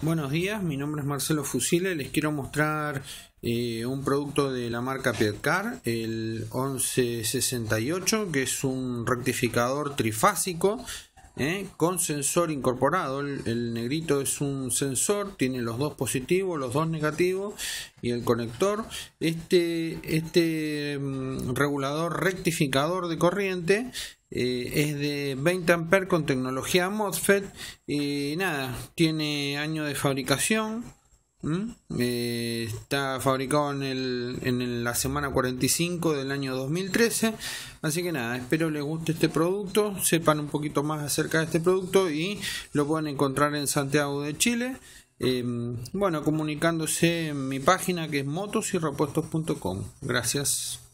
Buenos días, mi nombre es Marcelo Fusile, les quiero mostrar eh, un producto de la marca Piedcar el 1168, que es un rectificador trifásico ¿eh? con sensor incorporado. El, negrito es un sensor, tiene los dos positivos, los dos negativos y el conector. Este, este mm, regulador rectificador de corriente eh, es de 20 amperes con tecnología MOSFET. Y nada, tiene año de fabricación. ¿Mm? Eh, está fabricado en, el, en la semana 45 del año 2013. Así que nada, espero les guste este producto, sepan un poquito más acerca de este producto y lo pueden encontrar en Santiago de Chile. Em, bueno, comunicándose en mi página que es motosyrepuestos.com. Gracias.